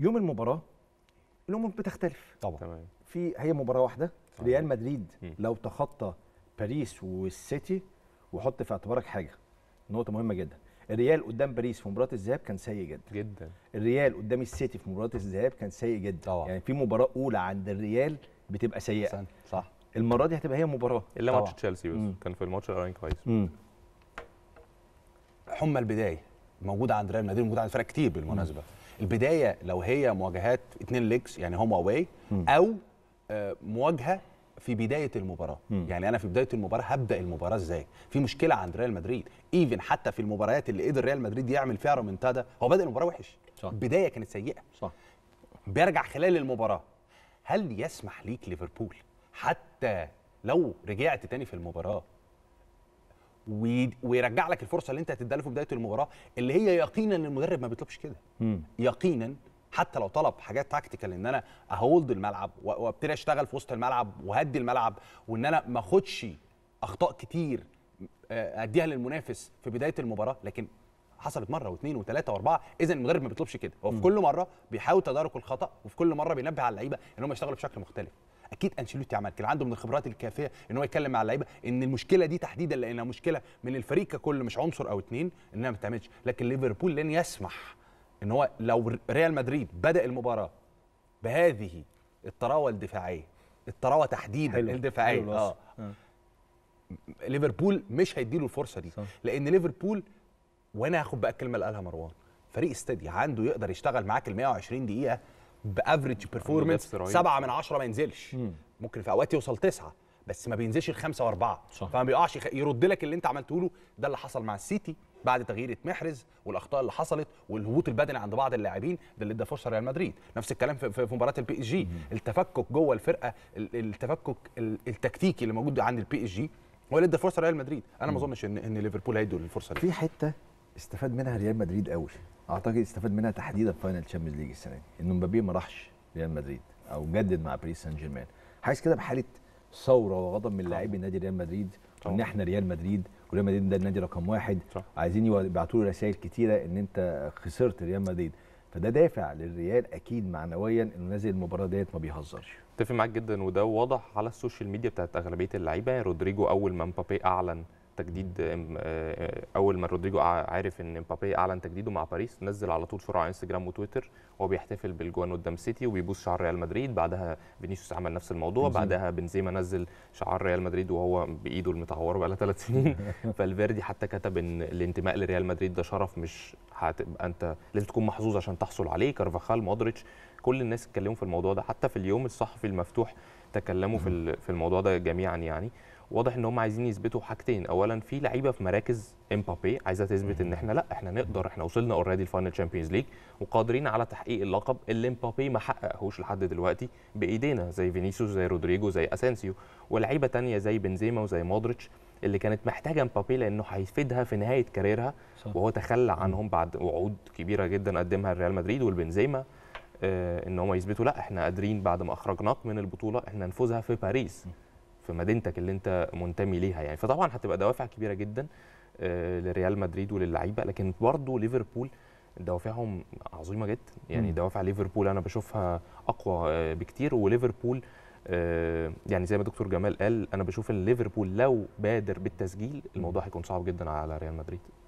يوم المباراه الامور بتختلف طبعا تمام. في هي مباراه واحده آه. ريال مدريد لو تخطى باريس والسيتي وحط في اعتبارك حاجه نقطه مهمه جدا الريال قدام باريس في مباراه الذهاب كان سيء جدا جدا الريال قدام السيتي في مباراه الذهاب كان سيء جدا طبعا. يعني في مباراه اولى عند الريال بتبقى سيئه صح, صح. المره دي هتبقى هي مباراه الا ماتش تشيلسي بس كان في الماتش الاولاني كويس حمى البدايه موجوده عند ريال مدريد موجوده عند فرق كتير بالمناسبه مم. البدايه لو هي مواجهات اتنين ليجز يعني هوم واي او آه، مواجهه في بدايه المباراه مم. يعني انا في بدايه المباراه هبدا المباراه ازاي في مشكله عند ريال مدريد ايفن حتى في المباريات اللي قدر ريال مدريد يعمل فيها رومنتادا هو بدا المباراه وحش صح. البدايه كانت سيئه صح بيرجع خلال المباراه هل يسمح ليك ليفربول حتى لو رجعت تاني في المباراه ويرجع لك الفرصه اللي انت هتديها في بدايه المباراه اللي هي يقينا ان المدرب ما بيطلبش كده يقينا حتى لو طلب حاجات تاكتيكال ان انا اهولد الملعب وابتدي اشتغل في وسط الملعب وهدي الملعب وان انا ما اخدش اخطاء كتير آه، اديها للمنافس في بدايه المباراه لكن حصلت مره واثنين وثلاثه واربعه اذا المدرب ما بيطلبش كده هو في كل مره بيحاول تدارك الخطا وفي كل مره بينبه على اللعيبه ان هم يشتغلوا بشكل مختلف اكيد انشيلوتي عمل كده عنده من الخبرات الكافيه ان هو يتكلم مع اللعيبه ان المشكله دي تحديدا لانها مشكله من الفريق ككل مش عنصر او اتنين انها ما بتعملش لكن ليفربول لن يسمح ان هو لو ريال مدريد بدا المباراه بهذه الطراوه الدفاعيه الطراوه تحديدا حلو. الدفاعيه حلو آه. آه. ليفربول مش هيديله الفرصه دي صح. لان ليفربول وانا هاخد بقى الكلمه اللي قالها مروان فريق استادي عنده يقدر يشتغل معاك ال 120 دقيقه بافريج بيرفورمنس سبعة من عشرة ما ينزلش مم. ممكن في اوقات يوصل تسعة بس ما بينزلش الخمسه واربعه صح. فما بيقعش يرد لك اللي انت عملته له ده اللي حصل مع السيتي بعد تغيير محرز والاخطاء اللي حصلت والهبوط البدني عند بعض اللاعبين ده اللي ادى فرصه ريال مدريد نفس الكلام في مباراه البي اس جي التفكك جوه الفرقه التفكك التكتيكي اللي موجود عند البي اس جي هو اللي ادى فرصه ريال مدريد انا ما اظنش ان ان ليفربول هيدوا الفرصه دي في حته استفاد منها ريال مدريد قوي اعتقد استفاد منها تحديدا في فاينل تشامبيونز ليج السنه دي ان مبابي ما راحش ريال مدريد او جدد مع باريس سان جيرمان حاسس كده بحاله ثوره وغضب من لاعبي نادي ريال مدريد ان احنا ريال مدريد وريال مدريد ده النادي رقم واحد صح. عايزين يبعتوا له رسائل كتيره ان انت خسرت ريال مدريد فده دافع للريال اكيد معنويا انه نازل المباراه ديت ما بيهزرش اتفق معاك جدا وده واضح على السوشيال ميديا بتاعت اغلبيه اللعيبه رودريجو اول ما مبابي اعلن تجديد آه، اول ما رودريجو عارف ان مبابي اعلن تجديده مع باريس نزل على طول صوره على انستجرام وتويتر وهو بيحتفل بالجوان قدام سيتي وبيبوس شعار ريال مدريد بعدها فينيسيوس عمل نفس الموضوع بنزيمة. بعدها بنزيما نزل شعار ريال مدريد وهو بايده المتعوره بقى لها ثلاث سنين فالفيردي حتى كتب ان الانتماء لريال مدريد ده شرف مش هتبقى انت لازم تكون محظوظ عشان تحصل عليه كارفاخال مودريتش كل الناس اتكلموا في الموضوع ده حتى في اليوم الصحفي المفتوح تكلموا في في الموضوع ده جميعا يعني واضح ان هم عايزين يثبتوا حاجتين اولا في لعيبه في مراكز امبابي عايزه تثبت ان احنا لا احنا نقدر احنا وصلنا اوريدي الفاينل تشامبيونز ليج وقادرين على تحقيق اللقب اللي امبابي ما حققهوش لحد دلوقتي بايدينا زي فينيسيوس زي رودريجو زي اسانسيو ولعيبه تانية زي بنزيما وزي مودريتش اللي كانت محتاجه امبابي لانه هيفيدها في نهايه كاريرها وهو تخلى عنهم بعد وعود كبيره جدا قدمها الريال مدريد والبنزيما آه ان هم يثبتوا لا احنا قادرين بعد ما اخرجناك من البطوله احنا نفوزها في باريس م. في مدينتك اللي انت منتمي ليها يعني فطبعا هتبقى دوافع كبيره جدا آه، لريال مدريد وللعيبه لكن برضه ليفربول دوافعهم عظيمه جدا يعني دوافع ليفربول انا بشوفها اقوى آه، بكتير وليفربول آه، يعني زي ما دكتور جمال قال انا بشوف ان ليفربول لو بادر بالتسجيل الموضوع هيكون صعب جدا على ريال مدريد